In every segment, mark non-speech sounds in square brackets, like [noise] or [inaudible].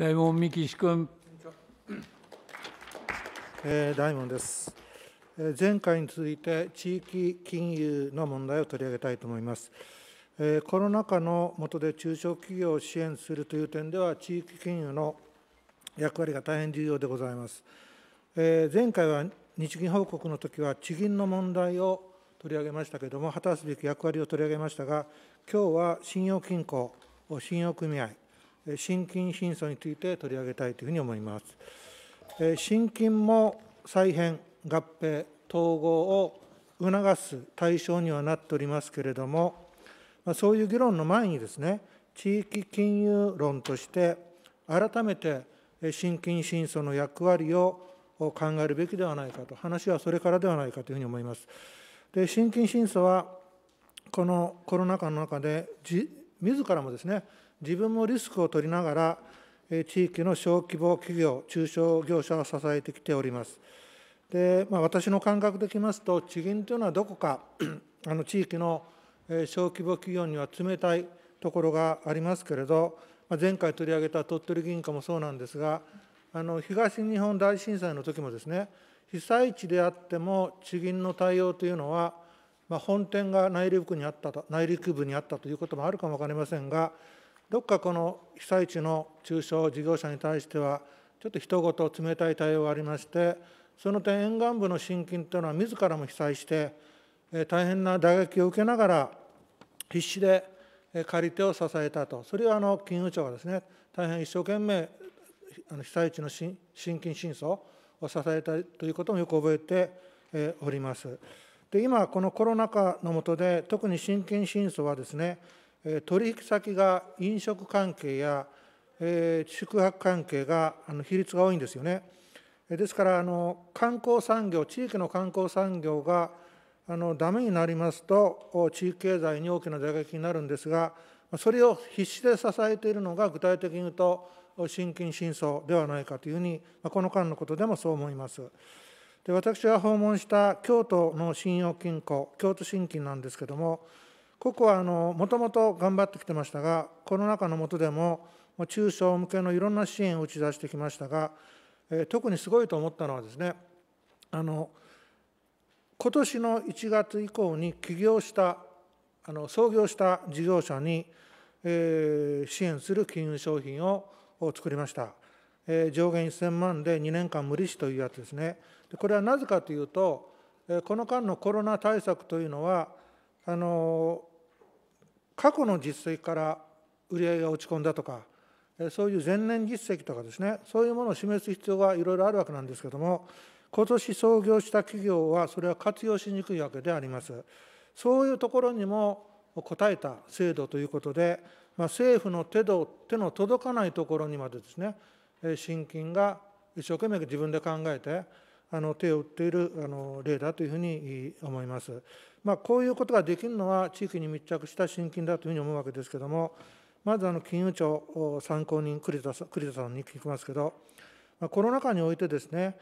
大門美希君。大門です。前回に続いて地域金融の問題を取り上げたいと思います。コロナ禍の下で中小企業を支援するという点では、地域金融の役割が大変重要でございます。前回は日銀報告の時は、地銀の問題を取り上げましたけれども、果たすべき役割を取り上げましたが、今日は信用金庫、信用組合、心筋貧相について取り上げたいというふうに思います。心筋も再編、合併、統合を促す対象にはなっておりますけれども、そういう議論の前にですね、地域金融論として、改めて心筋審査の役割を考えるべきではないかと、話はそれからではないかというふうに思います。で心筋審査は、このコロナ禍の中で、自らもですね、自分もリスクを取りながら、地域の小規模企業、中小業者を支えてきております。でまあ、私の感覚でいきますと、地銀というのはどこか [clears throat] あの地域の小規模企業には冷たいところがありますけれど、まあ、前回取り上げた鳥取銀行もそうなんですが、あの東日本大震災の時もですね、被災地であっても地銀の対応というのは、まあ、本店が内陸部にあったと内陸部にあったということもあるかも分かりませんが、どっかこの被災地の中小事業者に対しては、ちょっと一言、冷たい対応がありまして、その点、沿岸部の信金というのは、自らも被災して、大変な打撃を受けながら、必死で借り手を支えたと、それはあの金融庁がですね、大変一生懸命、被災地の信金申請を支えたということもよく覚えております。で今、このコロナ禍の下で、特に信金申請はですね、取引先が飲食関係や、えー、宿泊関係があの比率が多いんですよね。ですからあの観光産業地域の観光産業があのダメになりますと地域経済に大きな打撃になるんですがそれを必死で支えているのが具体的に言うと心筋真相ではないかというふうにこの間のことでもそう思います。で私が訪問した京都の信用金庫京都信金なんですけどもここはもともと頑張ってきてましたが、コロナ禍の下でも、中小向けのいろんな支援を打ち出してきましたが、特にすごいと思ったのはですね、あの今年の1月以降に起業したあの創業した事業者に、えー、支援する金融商品を作りました、えー、上限1000万で2年間無利子というやつですねでこれはなぜかというと、えー、この間のコロナ対策というのはあの過去の実績から売上が落ち込んだとか、そういう前年実績とかですね、そういうものを示す必要がいろいろあるわけなんですけども、今年創業した企業はそれは活用しにくいわけであります。そういうところにも応えた制度ということで、まあ、政府の手の手の届かないところにまでですね、信金が一生懸命自分で考えて、あの手を打っているあの例だというふうに思います。まあ、こういうことができるのは地域に密着した信金だというふうに思うわけですけれども、まずあの金融庁参考人栗田さんに聞きますけど、まあ、コロナ禍においてですね、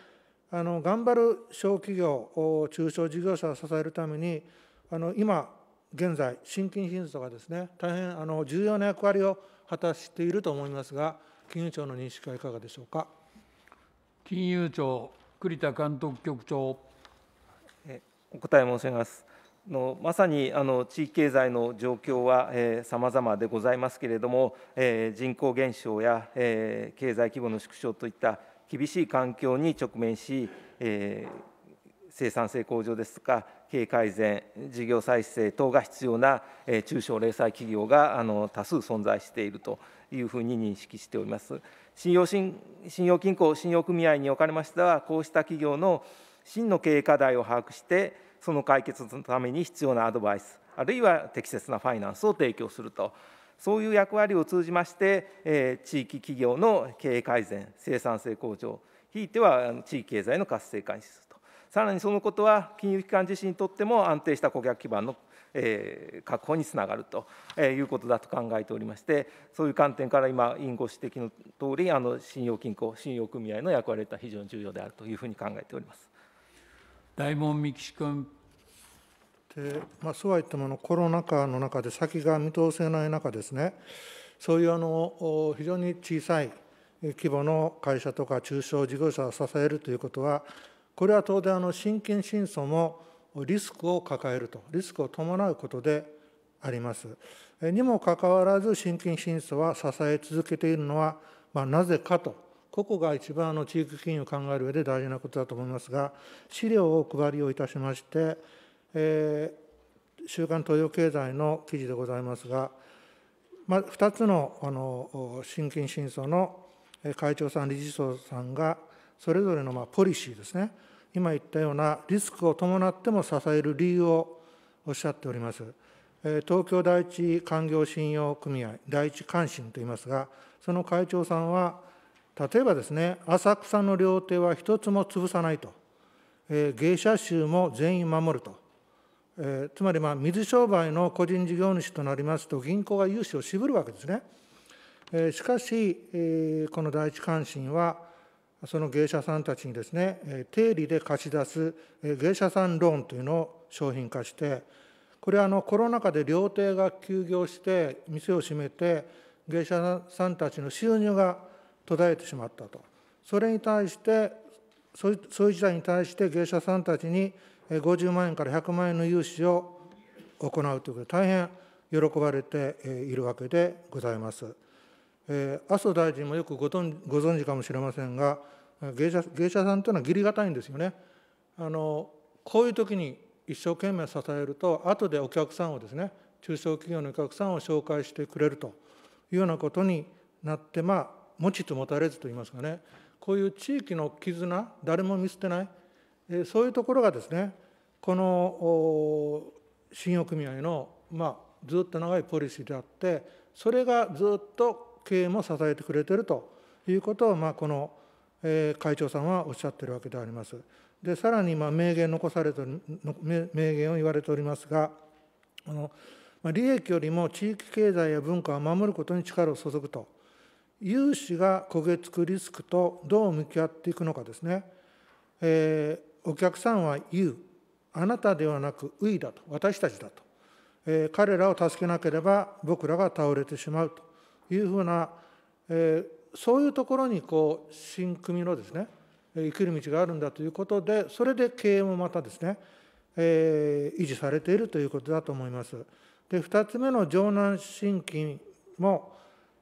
あの頑張る小企業、中小事業者を支えるために、あの今現在、信金品質かですね、大変あの重要な役割を果たしていると思いますが、金融庁の認識はいかがでしょうか。金融庁栗田監督局長お答え申し上げます。のまさにあの地域経済の状況はさまざまでございますけれども、えー、人口減少や、えー、経済規模の縮小といった厳しい環境に直面し、えー、生産性向上ですとか経営改善事業再生等が必要な、えー、中小零細企業があの多数存在しているというふうに認識しております。信用信信用金庫信用組合におかれましてはこうした企業の真の経営課題を把握してその解決のために必要なアドバイスあるいは適切なファイナンスを提供するとそういう役割を通じまして、え地域企業の経営改善生産性向上ひいては地域経済の活性化にするとさらにそのことは金融機関自身にとっても安定した顧客基盤のえ確保につながると、えいうことだと考えておりましてそういう観点から今委員ご指摘の通りあり信用金庫信用組合の役割というのは非常に重要であるというふうに考えております。大門美樹君。でまあ、そうは言ってもコロナ禍の中で先が見通せない中ですね、そういうあの非常に小さい規模の会社とか中小事業者を支えるということは、これは当然、心筋震素もリスクを抱えると、リスクを伴うことであります。にもかかわらず、心筋震素は支え続けているのは、まあ、なぜかと個々が一番の地域金融を考える上で大事なことだと思いますが、資料をお配りをいたしまして、えー、週刊東洋経済の記事でございますが、まあ、2つのあの新金新層の会長さん、理事長さんが、それぞれのまあポリシーですね、今言ったようなリスクを伴っても支える理由をおっしゃっております。東京第一官業信用組合、第一関心といいますが、その会長さんは、例えばですね浅草の料亭は一つも潰さないと、えー、芸者衆も全員守ると、えー、つまりまあ水商売の個人事業主となりますと銀行が融資を渋るわけですね、えー、しかし、えー、この第一関心はその芸者さんたちにですね、えー、定理で貸し出す、えー、芸者さんローンというのを商品化してこれはあのコロナ禍で料亭が休業して店を閉めて芸者さんたちの収入が途絶えてしまったとそれに対してそういう時代に対して芸者さんたちに50万円から100万円の融資を行うということで大変喜ばれているわけでございます。麻生大臣もよくご存知かもしれませんが芸者芸者さんというのは義理堅いんですよね。あのこういう時に一生懸命支えると後でお客さんをですね中小企業のお客さんを紹介してくれるというようなことになってまあ持ちつ持たれずといいますかねこういう地域の絆誰も見捨てないえそういうところがですねこの信用組合の、まあ、ずっと長いポリシーであってそれがずっと経営も支えてくれてるということを、まあ、この、え会長さんはおっしゃってるわけであります。でさらに、ま名言残されて名言を言われておりますがあの、ま利益よりも地域経済や文化を守ることに力を注ぐと。融資が焦げつくリスクとどう向き合っていくのかですね、えー、お客さんは言う、u あなたではなく We だと、私たちだと、えー、彼らを助けなければ僕らが倒れてしまうというふうな、えー、そういうところにこう新組のですね、生きる道があるんだということで、それで経営もまたですね、えー、維持されているということだと思います。で2つ目の城南新規も、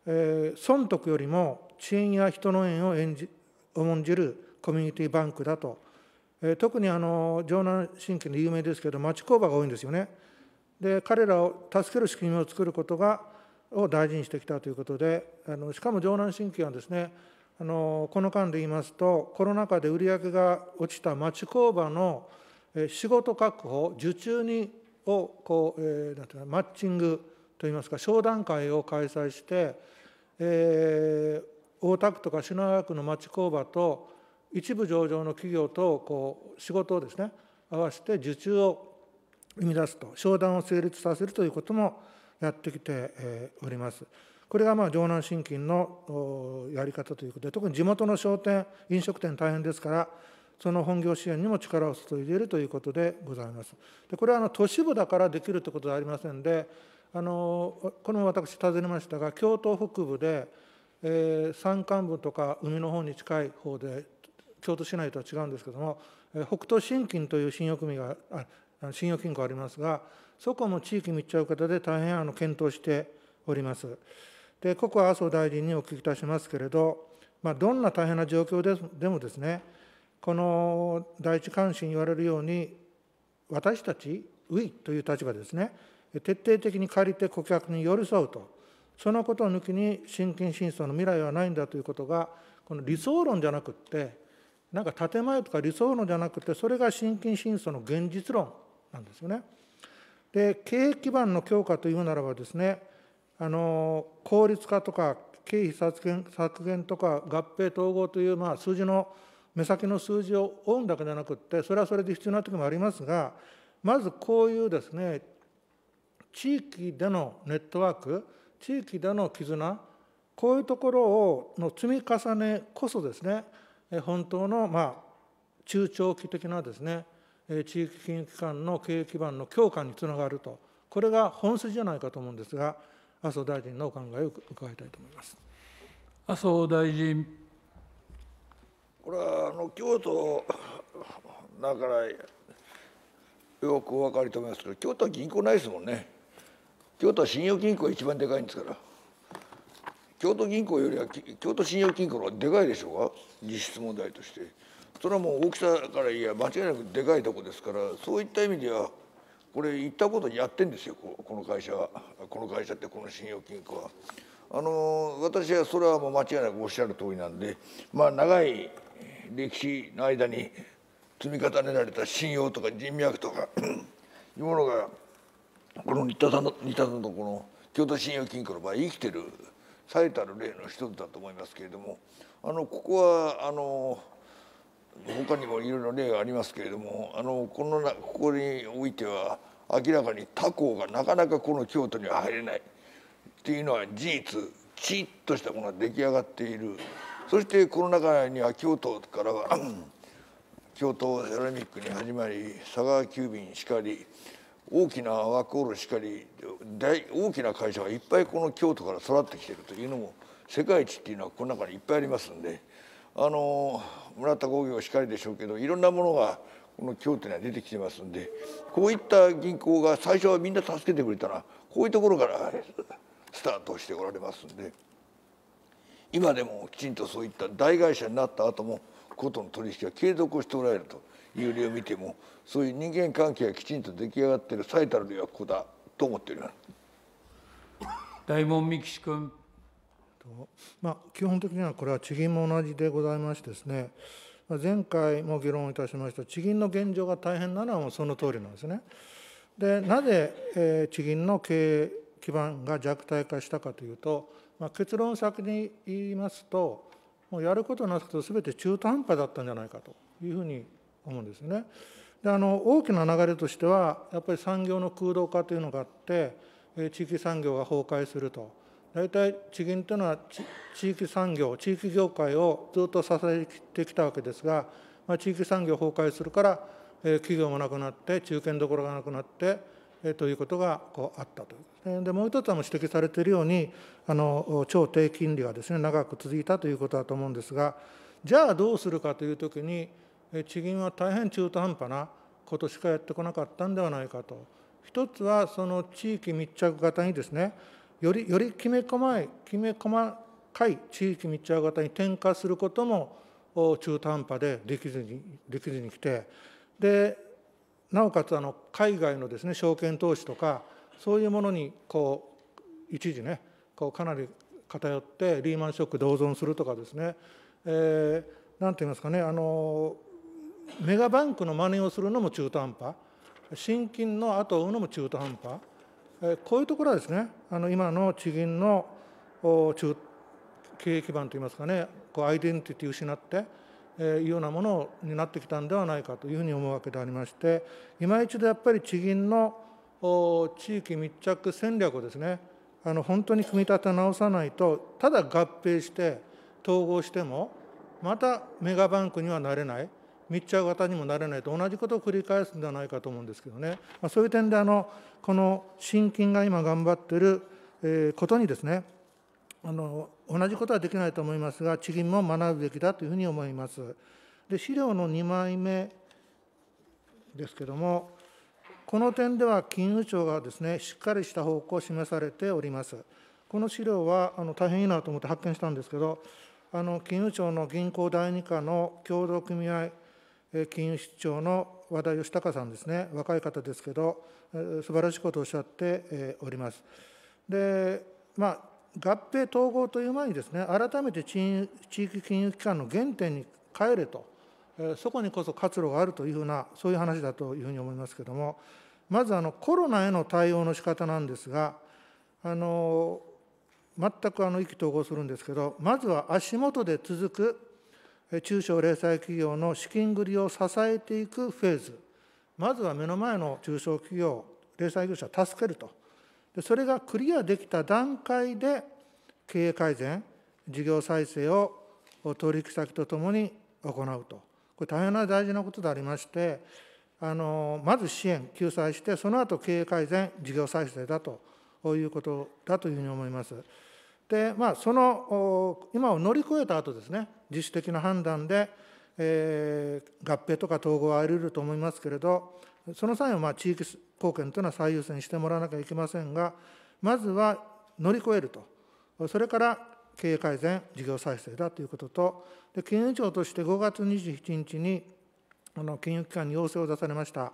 えー、損得よりも遅延や人の縁を演じ重んじるコミュニティバンクだと、えー、特にあの城南新規で有名ですけど町工場が多いんですよねで彼らを助ける仕組みを作ることがを大事にしてきたということであのしかも城南新規はですねあのこの間で言いますとコロナ禍で売り上げが落ちた町工場の仕事確保受注にをこう、えー、なんていうかマッチングといいますか商談会を開催して、えー、大田区とか品川区の町工場と一部上場の企業とこう仕事をですね合わせて受注を生み出すと商談を成立させるということもやってきております。これがまあ城南信金のやり方ということで特に地元の商店飲食店大変ですからその本業支援にも力を注いでいるということでございます。でこれはあの都市部だからできるということではありませんであのこれも私尋ねましたが京都北部で、えー、山間部とか海の方に近い方で京都市内とは違うんですけども、えー、北斗新金という信用組があ信用金庫ありますがそこも地域密着型で大変あの検討しております。でここは麻生大臣にお聞きいたしますけれど、まあ、どんな大変な状況ででもですねこの第一関心言われるように私たち、ウィという立場ですね、徹底的に借りて顧客に寄り添うと、そのことを抜きに真金真相の未来はないんだということが、この理想論じゃなくって、なんか建前とか理想論じゃなくて、それが真金真相の現実論なんですよね。で、経営基盤の強化というならばですね、あの効率化とか経費削減削減とか合併統合という、まあ、数字の目先の数字を追うんだけじゃなくってそれはそれで必要な時もありますがまずこういうですね地域でのネットワーク地域での絆こういうところをの積み重ねこそですね本当のまあ中長期的なですね地域金融機関の経営基盤の強化につながるとこれが本筋じゃないかと思うんですが麻生大臣のお考えを伺いたいと思います。麻生大臣これはあの京都だからよくお分かりと思いますけど京都は銀行ないですもんね。京都は信用金庫が一番でかいんですから京都銀行よりは京都信用金庫の方がでかいでしょうが実質問題としてそれはもう大きさからいや間違いなくでかいとこですからそういった意味ではこれ言ったことやってんですよこの会社はこの会社ってこの信用金庫は。あの私はそれはもう間違いなくおっしゃる通りなんでまあ長い歴史の間に積み重ねられた信用とか人脈とか [coughs] いうものがこの新田さんの新田さんのこの京都信用金庫の場合生きてる最たる例の一つだと思いますけれどもあのここはあの他にもいろいろ例がありますけれどもあのこのここにおいては明らかに他校がなかなかこの京都には入れないっていうのは事実ちっとしたものが出来上がっているそしてこの中には京都からは [clears throat] 京都セラミックに始まり佐川急便しかり大きなワークオールしかり大大きな会社がいっぱいこの京都から育ってきてるというのも世界一っていうのはこの中にいっぱいありますんであの村田工業しかりでしょうけどいろんなものがこの京都には出てきてますんでこういった銀行が最初はみんな助けてくれたらこういうところから [laughs] スタートしておられますんで今でもきちんとそういった大会社になった後もことの取引は継続しておられると。有利を見てもそういう人間関係がきちんと出来上がっている最たるのはここだと思っており大門三木氏君まあ、基本的にはこれは地銀も同じでございましてですね前回も議論いたしました地銀の現状が大変なのはもうその通りなんですね。でなぜ、えー、地銀の経営基盤が弱体化したかというと、まあ、結論先に言いますともうやることなくと全て中途半端だったんじゃないかというふうに思うんですよね。であの大きな流れとしてはやっぱり産業の空洞化というのがあって地域産業が崩壊すると大体地銀というのは地域産業地域業界をずっと支えてきたわけですが、まあ、地域産業崩壊するから企業もなくなって中堅どころがなくなってということがこうあったというでもう一つは指摘されているようにあの超低金利がですね長く続いたということだと思うんですがじゃあどうするかというときに地銀は大変中途半端なことしかやってこなかったんではないかと。一つはその地域密着型にですねよりよりきめ細いきめ細かい地域密着型に転化することも中途半端でできずにできずにきてでなおかつあの海外のですね証券投資とかそういうものにこう一時ねこうかなり偏ってリーマンショックで存するとかですね、えー、なんて言いますかねあのメガバンクの真似をするのも中途半端、新金の後を追うのも中途半端、えこういうところはですね、あの今の地銀の中経営基盤といいますかね、こうアイデンティティ失って、えいうようなものになってきたんではないかというふうに思うわけでありまして、今一度やっぱり地銀の地域密着戦略をですね、あの本当に組み立て直さないと、ただ合併して、統合しても、またメガバンクにはなれない、密着型にもなれないと同じことを繰り返すんではないかと思うんですけどね、まあ、そういう点であのこの心筋が今頑張ってる、えことにですねあの同じことはできないと思いますが地銀も学ぶべきだというふうに思います。で資料の2枚目ですけどもこの点では金融庁がですねしっかりした方向を示されております。この資料はあの大変いいなと思って発見したんですけどあの金融庁の銀行第2課の協同組合金融長の和田義孝さんですね、若い方ですけど、素晴らしいことをおっしゃっております。で、まあ、合併統合という前にですね、改めて地域金融機関の原点に帰れと、そこにこそ活路があるというふうな、そういう話だというふうに思いますけれども、まずあのコロナへの対応の仕方なんですが、あの全くあの意気投合するんですけど、まずは足元で続く中小零細企業の資金繰りを支えていくフェーズ、まずは目の前の中小企業、零細業者を助けると、それがクリアできた段階で、経営改善、事業再生を取引先とともに行うと、これ、大変な大事なことでありまして、あのまず支援、救済して、その後経営改善、事業再生だということだというふうに思います。で、まあ、その今を乗り越えた後ですね、自主的な判断で、えー、合併とか統合はあり得ると思いますけれど、その際はまあ地域貢献というのは最優先してもらわなきゃいけませんが、まずは乗り越えると、それから経営改善、事業再生だということと、で金融庁として5月27日にあの金融機関に要請を出されました。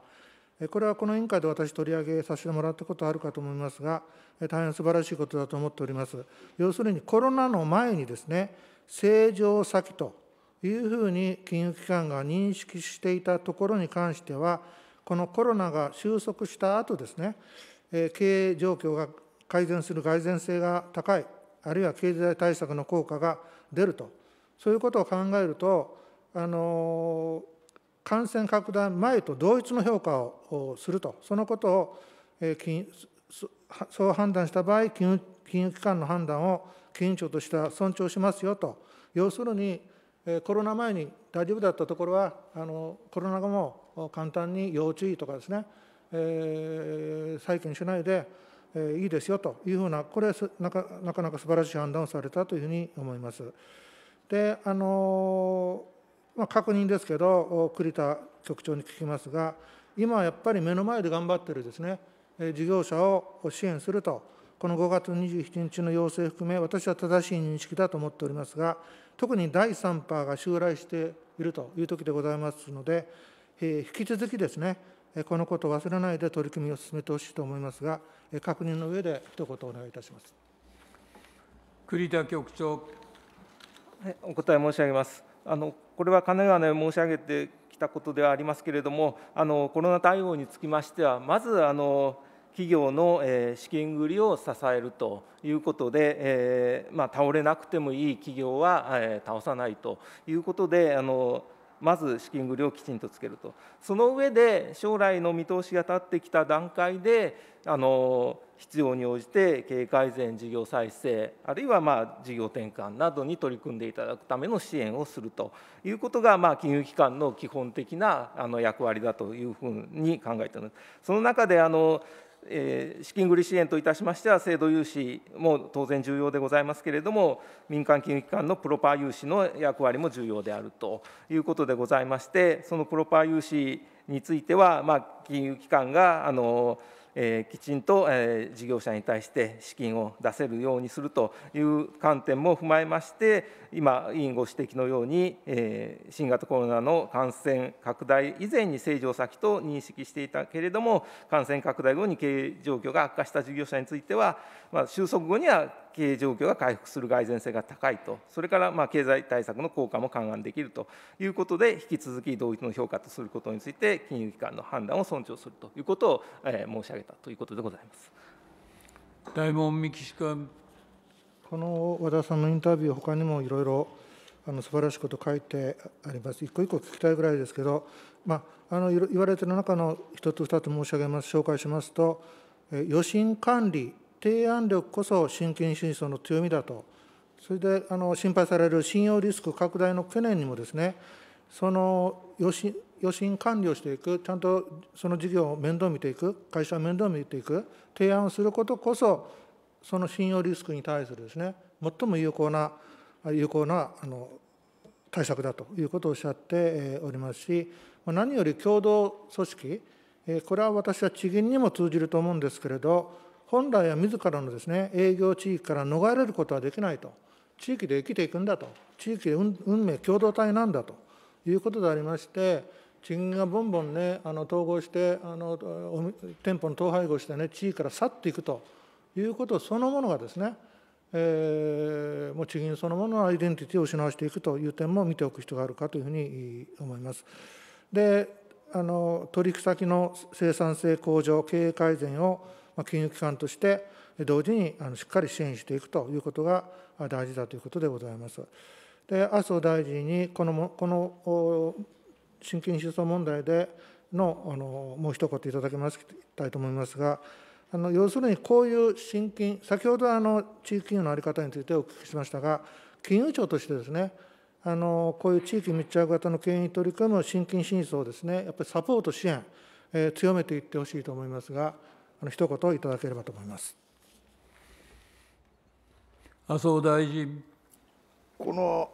これはこの委員会で私取り上げさせてもらったことあるかと思いますが、大変素晴らしいことだと思っております。要するにコロナの前にですね、正常先というふうに金融機関が認識していたところに関しては、このコロナが収束した後ですね、経営状況が改善する蓋然性が高い、あるいは経済対策の効果が出ると、そういうことを考えると、あの感染拡大前と同一の評価をすると、そのことを、そう判断した場合、金融機関の判断を緊張とした尊重しますよと、要するに、コロナ前に大丈夫だったところは、あのコロナ後も簡単に要注意とかですね、えー、再建しないで、えー、いいですよというふうな、これなか、なかなか素晴らしい判断をされたというふうに思います。で、あのまあ、確認ですけど、栗田局長に聞きますが、今やっぱり目の前で頑張ってるですね、事業者を支援すると。この5月27日の要請含め、私は正しい認識だと思っておりますが、特に第3波が襲来しているというときでございますので、えー、引き続きですね、このことを忘れないで取り組みを進めてほしいと思いますが、確認の上で一言お願いいたします。栗田局長。お答え申し上げます。あのこれはかねがね申し上げてきたことではありますけれども、あのコロナ対応につきましては、まずあの企業の資金繰りを支えるということで、えまあ、倒れなくてもいい企業は、え倒さないということであのまず資金繰りをきちんとつけるとその上で将来の見通しが立ってきた段階であの必要に応じて経営改善事業再生あるいはま事業転換などに取り組んでいただくための支援をするということがま金融機関の基本的なあの役割だというふうに考えています。その中であのえ資金繰り支援といたしましては、制度融資も当然重要でございますけれども、民間金融機関のプロパー融資の役割も重要であるということでございまして、そのプロパー融資については、まあ、金融機関があのえきちんと、え事業者に対して資金を出せるようにするという観点も踏まえまして今委員ご指摘のように、え新型コロナの感染拡大以前に正常先と認識していたけれども感染拡大後に経営状況が悪化した事業者についてはまあ、収束後には経営状況が回復する蓋然性が高いと、それからまあ経済対策の効果も勘案できるということで、引き続き同一の評価とすることについて、金融機関の判断を尊重するということを、え申し上げたということでございます大門三樹君。この和田さんのインタビュー、他にもいろいろあの素晴らしいこと書いてあります、一個一個聞きたいぐらいですけど、まあ、あの言われてる中の一つ、二つ申し上げます、紹介しますと、え余震管理提案力こそ真金真相の強みだと、それであの心配される信用リスク拡大の懸念にもですね、その余震余震管理をしていく、ちゃんとその事業を面倒見ていく、会社を面倒見ていく、提案をすることこそ、その信用リスクに対するですね、最も有効な、有効なあの対策だということをおっしゃっておりますし、何より共同組織、これは私は地銀にも通じると思うんですけれど、本来は自らのですね営業地域から逃れることはできないと地域で生きていくんだと地域で運命共同体なんだということでありまして地銀がボンボンねあの統合してあの店舗の統廃合してね地域から去っていくということそのものがですねえもう地銀そのもののアイデンティティを失わしていくという点も見ておく必要があるかというふうに思います。であの取引先の生産性向上経営改善を金融機関として同時にしっかり支援していくということが大事だということでございます。で麻生大臣にこのこの新金思想問題でのあのもう一言いただきますたいと思いますが、あの要するにこういう新金、先ほどあの地域金融の在り方についてお聞きしましたが、金融庁としてですね、あのこういう地域密着型の経営に取り組む新金審査をですね、やっぱりサポート、支援、えー、強めていってほしいと思いますが、あの一言いただければと思います。麻生大臣この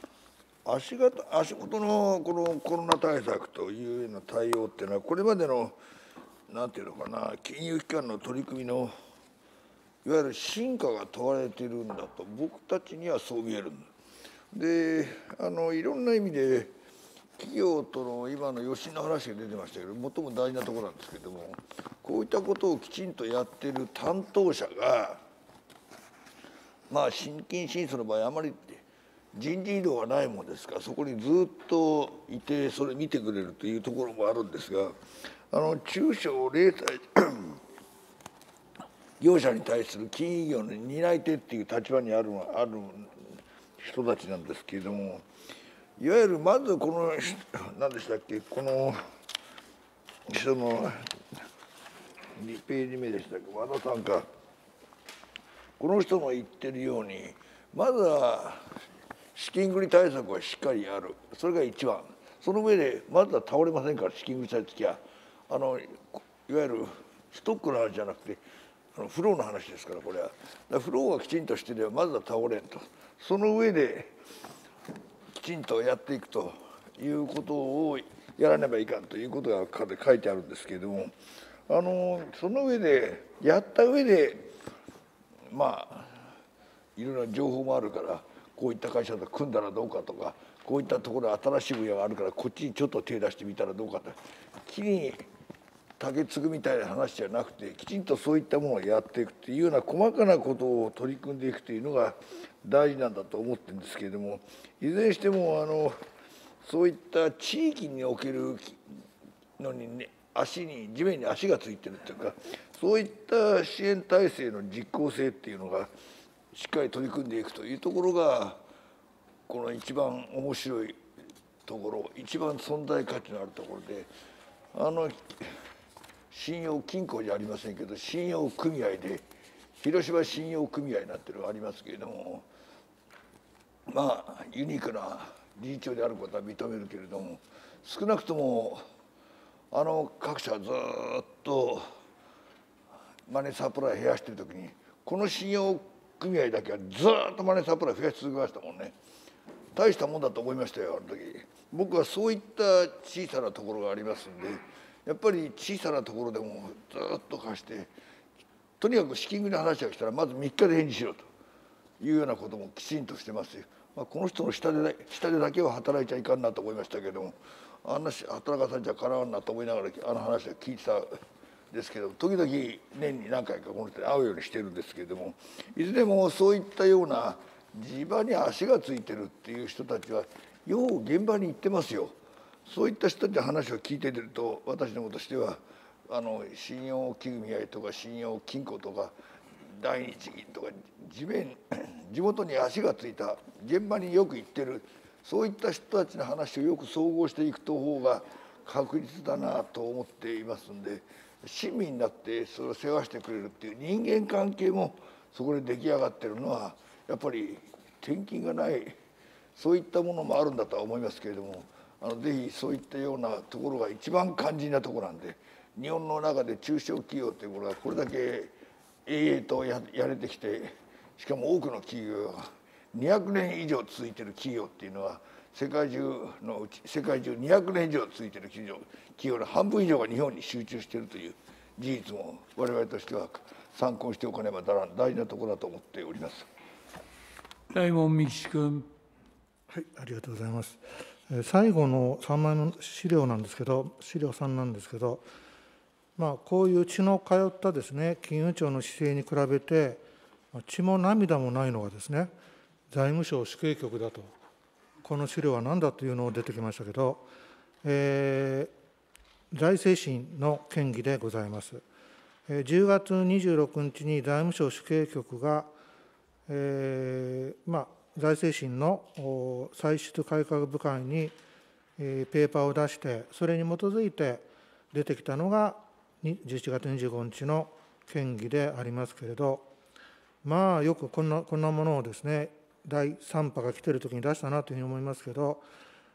[clears throat] 足形足元のこのコロナ対策というような対応っていうのはこれまでのなんていうのかな金融機関の取り組みのいわゆる進化が問われているんだと僕たちにはそう見えるんであのいろんな意味で企業との今の余震の話が出てましたけど最も大事なところなんですけどもこういったことをきちんとやってる担当者がまあ心筋審査の場合あまり人事異動がないもんですからそこにずっといてそれ見てくれるというところもあるんですがあの中小零細 [clears throat] 業者に対する金融業の担い手っていう立場にあるある人たちなんですけれども。いわゆるまずこの何でしたっけこの人の2ページ目でしたっけ和田さんかこの人の言ってるようにまずは資金繰り対策はしっかりやるそれが一番その上でまずは倒れませんから資金繰り対策はあのいわゆるストックの話じゃなくてあのフローの話ですからこれはフローがきちんとしてればまずは倒れんとその上でちんとやっていくということをやらねばいかんということが書いてあるんですけれどもあのその上でやった上でまあいろんな情報もあるからこういった会社と組んだらどうかとかこういったところ新しい分野があるからこっちにちょっと手出してみたらどうかときれい竹継ぐみたいな話じゃなくてきちんとそういったものをやっていくっていうような細かなことを取り組んでいくというのが大事なんだと思ってるんですけれどもいずれにしてもあのそういった地域におけるのに、ね、足に地面に足がついてるっていうかそういった支援体制の実効性っていうのがしっかり取り組んでいくというところがこの一番面白いところ一番存在価値のあるところであの信用金庫じゃありませんけど信用組合で広島信用組合なんていうのがありますけれどもまあユニークな理事長であることは認めるけれども少なくともあの各社はずっとマネーサプライ増やしてる時にこの信用組合だけはずっとマネーサプライ増やし続けましたもんね大したもんだと思いましたよあの時僕はそういった小さなところがありますんで。やっぱり小さなところでもずっと貸してとにかく資金繰りの話が来たらまず3日で返事しろというようなこともきちんとしてますよ。まあ、この人の下で下でだけは働いちゃいかんなと思いましたけどもあんな働かされちゃかなわんなと思いながらあの話は聞いてたですけど時々年に何回かこの人に会うようにしてるんですけれどもいずれもそういったような地場に足がついてるっていう人たちはよう現場に行ってますよ。そういった人たちの話を聞いてると私どもとしてはあの信用金組合とか信用金庫とか第一銀とか地面 [coughs] 地元に足がついた現場によく行ってるそういった人たちの話をよく総合していくと方が確実だなと思っていますんで市民になってそれを世話してくれるっていう人間関係もそこで出来上がってるのはやっぱり転勤がないそういったものもあるんだとは思いますけれども。あのぜひそういったようなところが一番肝心なところなんで日本の中で中小企業というものがこれだけ永遠とややれてきてしかも多くの企業が200年以上続いてる企業っていうのは世界中のうち世界中200年以上続いてる企業企業の半分以上が日本に集中しているという事実も我々としては参考しておかねばなら大事なところだと思っております。大門美希君。はい、ありがとうございます。最後の3枚の資料なんですけど資料3なんですけど、まあ、こういう血の通ったですね金融庁の姿勢に比べて血も涙もないのがですね財務省主計局だとこの資料は何だというのを出てきましたけど、えー、財政審の権議でございます。10月26日に財務省主計局が、えーまあ、財政審の歳出改革部会にペーパーを出して、それに基づいて出てきたのが11月25日の県議でありますけれど、まあよくこんなこんなものをですね、第3波が来てるときに出したなというふうに思いますけど、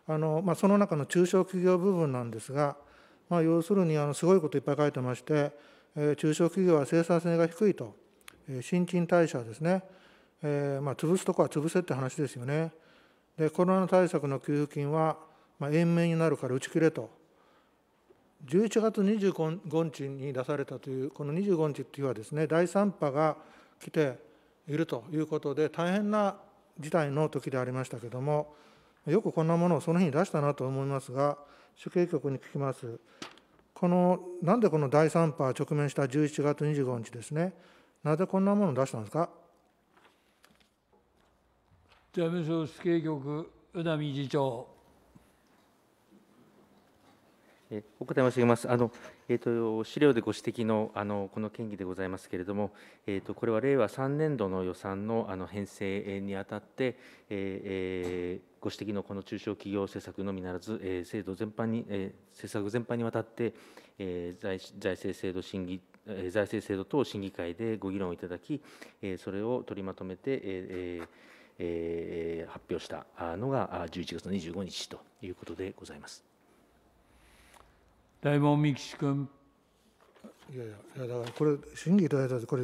あのまあ、その中の中小企業部分なんですが、まあ、要するにあのすごいこといっぱい書いてまして、えー、中小企業は生産性が低いと、えー、新陳代謝ですね、えー、まあ、潰すとこは潰せって話ですよね。でコロナ対策の給付金は、まあ、延命になるから打ち切れと。11月25日に出されたという、この25日というのはですね、第3波が来ているということで、大変な事態の時でありましたけれども、よくこんなものをその日に出したなと思いますが、主計局に聞きます。このなんでこの第3波直面した11月25日ですね、なぜこんなものを出したんですか。財務省主計局、宇波次長。お答え申し上げます。あのえーと、資料でご指摘のあのこの県議でございますけれども、えーと、これは令和3年度の予算のあの編成にあたって、えーえー、ご指摘のこの中小企業政策のみならず、えー、制度全般に、えー、政策全般にわたって、えー、財財政制度審議え財政制度等審議会でご議論いただき、えー、それを取りまとめて、えーえ発表したのが11月の25日ということでございます。大門美樹君。いやいや、いやだからこれ、審議いただいたこれ、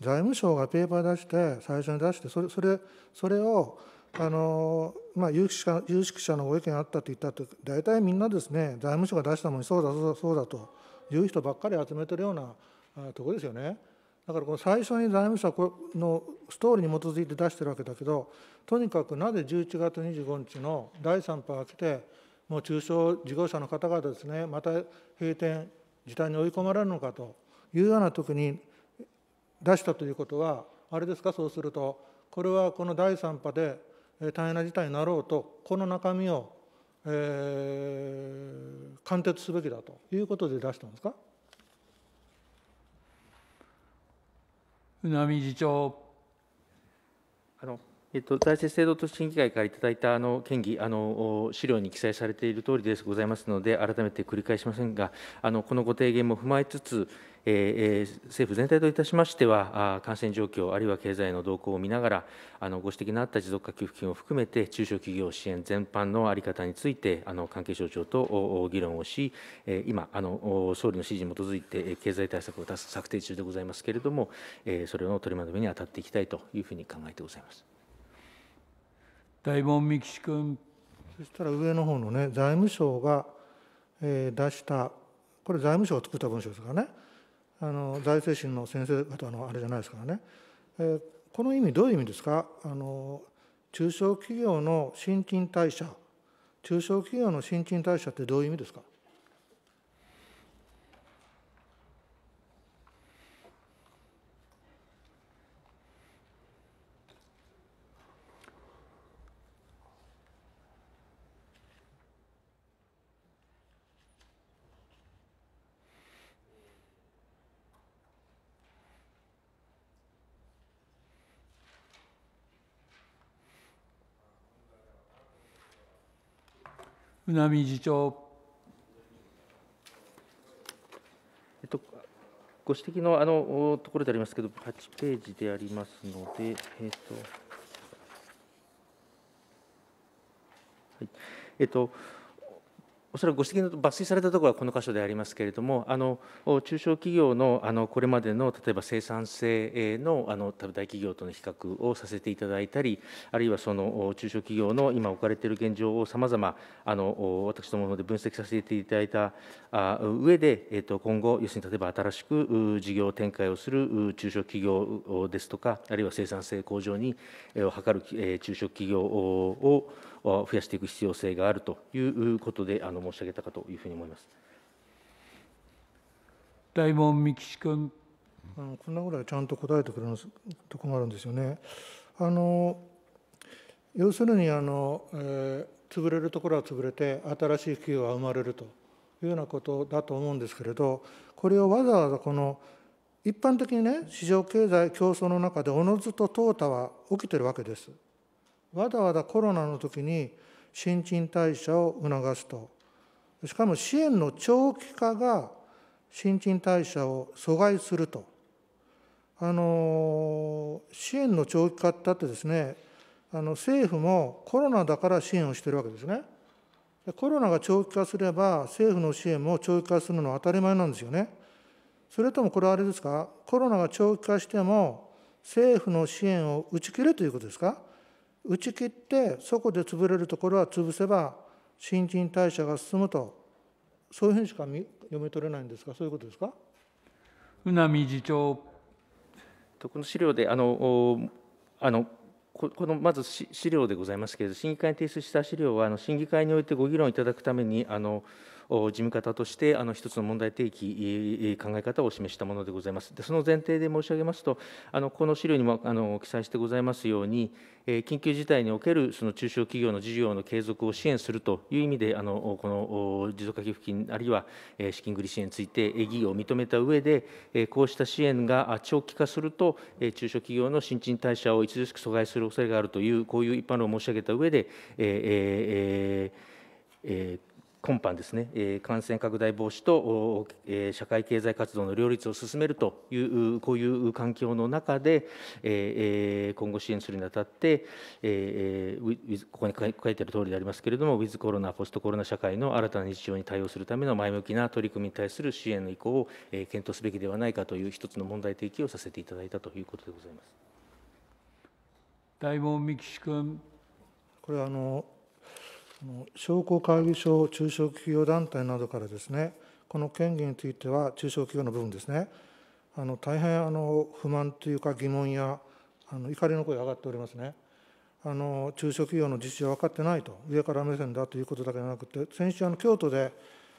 財務省がペーパー出して、最初に出して、それそれそれをあのまあ、有識者有識者のご意見あったと言ったって、大体みんなですね、財務省が出したのにそうだ、そうだ、そうだという人ばっかり集めてるようなとこですよね。だからこの最初に財務省のストーリーに基づいて出してるわけだけど、とにかくなぜ11月25日の第3波が来て、もう中小事業者の方々ですね、また閉店、時短に追い込まれるのかというような時に出したということは、あれですか、そうすると、これはこの第3波で大変な事態になろうと、この中身を、えー、貫徹すべきだということで出したんですか。宇波次長あのえっと、財政制度と審議会からいただいたあの県議あの、資料に記載されている通りでございますので、改めて繰り返しませんが、あのこのご提言も踏まえつつ、えー、政府全体といたしましては、感染状況、あるいは経済の動向を見ながら、あのご指摘のあった持続化給付金を含めて、中小企業支援全般の在り方について、あの関係省庁と議論をし、今あの、総理の指示に基づいて、経済対策を策定中でございますけれども、それを取りまとめに当たっていきたいというふうに考えてございます。大門美樹君。そしたら上の方のね、財務省が、えー、出した、これ財務省が作った文書ですからね、あの財政審の先生方のあれじゃないですからね、えー、この意味、どういう意味ですかあの、中小企業の新陳代謝、中小企業の新陳代謝ってどういう意味ですか南次長。えっと、ご指摘のあのところでありますけど、8ページでありますので、えっと、はい、えっと、おそらくご指摘の抜粋されたところはこの箇所でありますけれども、あの中小企業のあのこれまでの例えば生産性のあの大企業との比較をさせていただいたり、あるいはその中小企業の今置かれている現状をさまざま私どもので分析させていただいた上で、えで、と今後、要するに例えば新しく事業展開をする中小企業ですとか、あるいは生産性向上にを図る中小企業を増やしていく必要性があるということであの申し上げたかというふうに思います。大門木氏君あのこんなぐらいちゃんと答えてくれると困るんですよね。あの要するにあの、えー、潰れるところは潰れて新しい企業は生まれるというようなことだと思うんですけれどこれをわざわざこの一般的にね市場経済競争の中でおのずと淘汰は起きてるわけです。わざわざコロナの時に新陳代謝を促すとしかも支援の長期化が新陳代謝を阻害するとあの支援の長期化ってあってですねあの政府もコロナだから支援をしてるわけですねコロナが長期化すれば政府の支援も長期化するのは当たり前なんですよねそれともこれはあれですかコロナが長期化しても政府の支援を打ち切るということですか打ち切ってそこで潰れるところは潰せば新陳代謝が進むとそういうふうにしか読み取れないんですかそういうことですか船見次長この資料であのあのこのまず資料でございますけれど審議会に提出した資料はあの審議会においてご議論いただくためにあの事務方としてあの一つの問題提起考え方を示したものでございますでその前提で申し上げますとあのこの資料にもあの記載してございますように緊急事態におけるその中小企業の事業の継続を支援するという意味であのこの持続化給付金あるいは資金繰り支援について義を認めた上でこうした支援が長期化すると中小企業の新陳代謝を著しく阻害する恐れがあるというこういう一般論を申し上げた上で、えーえーえー今般ですね、え感染拡大防止と、え社会経済活動の両立を進めるというこういう環境の中で、え今後支援するにあたって、えここに書いてある通りでありますけれどもウィズコロナポストコロナ社会の新たな日常に対応するための前向きな取り組みに対する支援の意向を、え検討すべきではないかという一つの問題提起をさせていただいたということでございます。大門美樹君これはあの商工会議所、中小企業団体などからですね、この権限については、中小企業の部分ですね、あの大変あの不満というか、疑問やあの怒りの声が上がっておりますね。あの中小企業の実情は分かってないと、上から目線だということだけでなくて、先週、あの京都で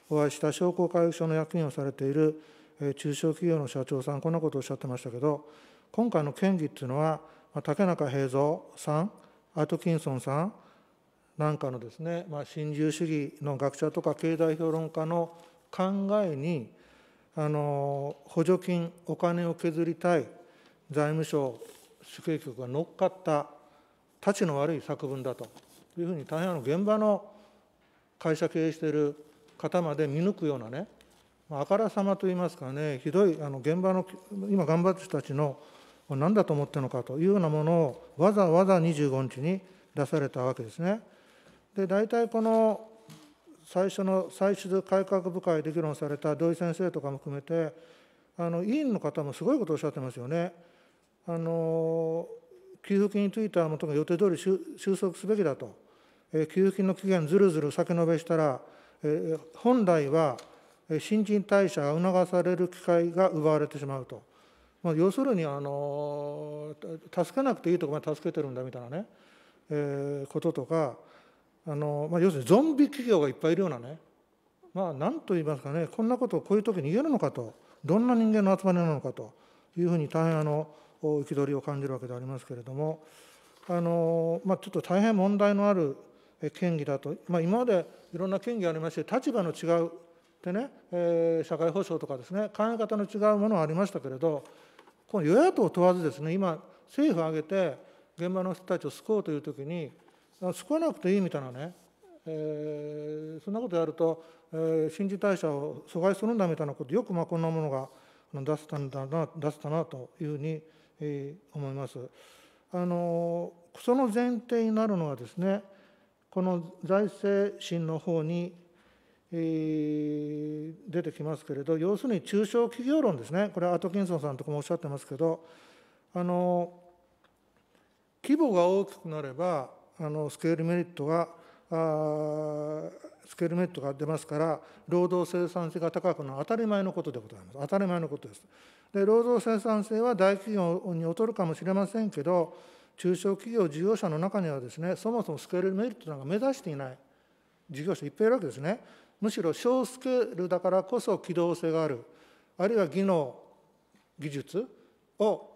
お会いした商工会議所の役員をされている、え中小企業の社長さん、こんなことをおっしゃってましたけど、今回の県議っていうのは、竹中平蔵さん、アトキンソンさん、なんかのですね、まあ、新自由主義の学者とか経済評論家の考えにあの補助金お金を削りたい財務省主計局が乗っかったたちの悪い作文だというふうに大変あの現場の会社経営している方まで見抜くようなねあからさまといいますかねひどいあの現場の今頑張って人たちの何だと思ってるのかというようなものをわざわざ25日に出されたわけですね。で大体この最初の最終改革部会で議論された土井先生とかも含めてあの委員の方もすごいことをおっしゃってますよね。あの給付金についてはもとも予定通り収束すべきだと、え給付金の期限ずるずる先延べしたら、え本来は新人退社が促される機会が奪われてしまうと、まあ、要するにあの助けなくていいとこまで助けてるんだみたいなね、えー、こととかあの、まあ、要するにゾンビ企業がいっぱいいるようなね、まあ、んと言いますかねこんなことをこういう時に言えるのかとどんな人間の集まりなのかというふうに大変あの憤りを感じるわけでありますけれどもあの、まあ、ちょっと大変問題のある県議だと、まあ、今までいろんな県議ありまして立場の違うでね、えー、社会保障とかですね考え方の違うものはありましたけれどこの与野党問わずですね今政府を挙げて現場の人たちを救おうという時に救わなくていいみたいなね、えー、そんなことやると、えー、信じ代謝を阻害するんだみたいなことよくまあこんなものが出せたんだな出せたなというふうに、えー、思います。あのその前提になるのはですねこの財政審の方に、えー、出てきますけれど要するに中小企業論ですねこれアトキンソンさんとかもおっしゃってますけどあの規模が大きくなればあのスケールメリットがスケールメリットが出ますから労働生産性が高くのは当たり前のことでございます当たり前のことですで労働生産性は大企業に劣るかもしれませんけど中小企業事業者の中にはですねそもそもスケールメリットなんか目指していない事業者いっぱいいるわけですねむしろ小スケールだからこそ機動性があるあるいは技能技術を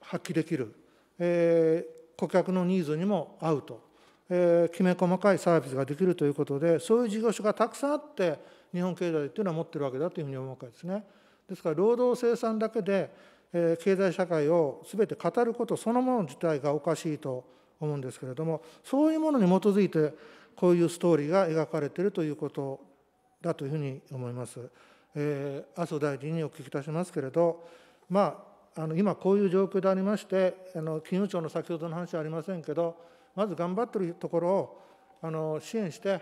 発揮できる、えー、顧客のニーズにも合うとえー、きめ細かいサービスができるということでそういう事業所がたくさんあって日本経済っていうのは持ってるわけだというふうに思うわけですね。ですから労働生産だけで、えー、経済社会を全て語ることそのもの自体がおかしいと思うんですけれどもそういうものに基づいてこういうストーリーが描かれているということだというふうに思います。えー、麻生大臣にお聞きいたしますけれど、まあ、あの今こういう状況でありましてあの金融庁の先ほどの話はありませんけどまず頑張ってるところをあの支援して、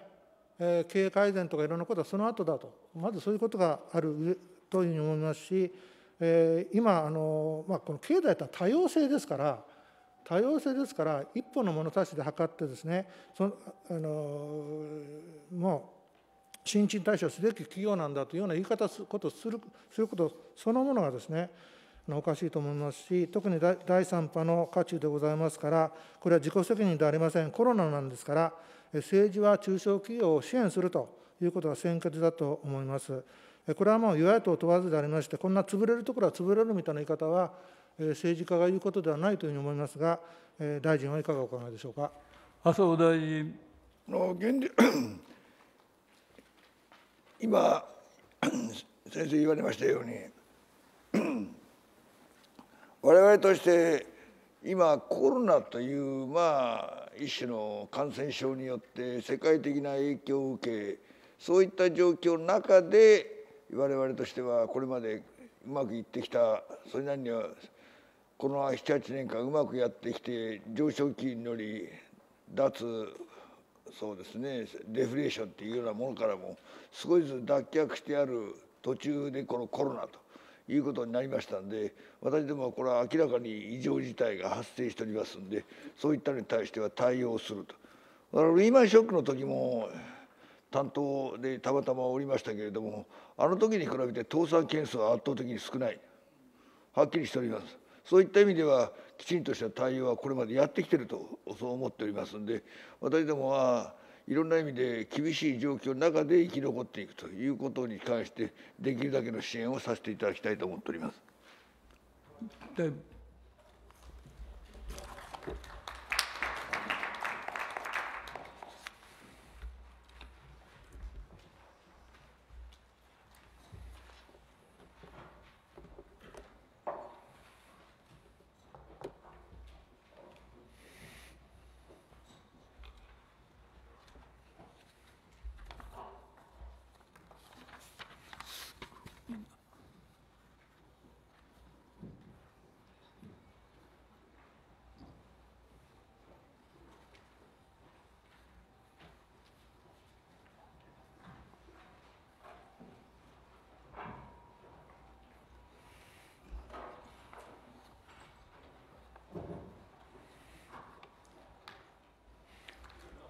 えー、経営改善とかいろんなことはその後だと、まずそういうことがあるというふうに思いますし、えー、今あの、まあ、この経済とは多様性ですから、多様性ですから、一本の物差しで測ってですね、そのあのもう新陳代謝すべき企業なんだというような言い方することするすることそのものがですね、おかしいと思いますし、特に第3波の渦中でございますから、これは自己責任ではありません、コロナなんですから、政治は中小企業を支援するということが先決だと思います。これはもう与野党問わずでありまして、こんな潰れるところは潰れるみたいな言い方は、政治家が言うことではないというふうに思いますが、大臣はいかがお考えでしょうか。麻生大臣の現状。今先生言われましたように我々として今コロナというまあ一種の感染症によって世界的な影響を受けそういった状況の中で我々としてはこれまでうまくいってきたそれなりにはこの78年間うまくやってきて上昇期により脱そうですねデフレーションっていうようなものからも少しずつ脱却してある途中でこのコロナということになりましたんで私どもはこれは明らかに異常事態が発生しておりますんでそういったのに対しては対応すると。リーマンショックの時も担当でたまたまおりましたけれどもあの時に比べて倒産件数は圧倒的に少ないはっきりしておりますそういった意味ではきちんとした対応はこれまでやってきてるとそう思っておりますんで私どもはいろんな意味で厳しい状況の中で生き残っていくということに関してできるだけの支援をさせていただきたいと思っております。the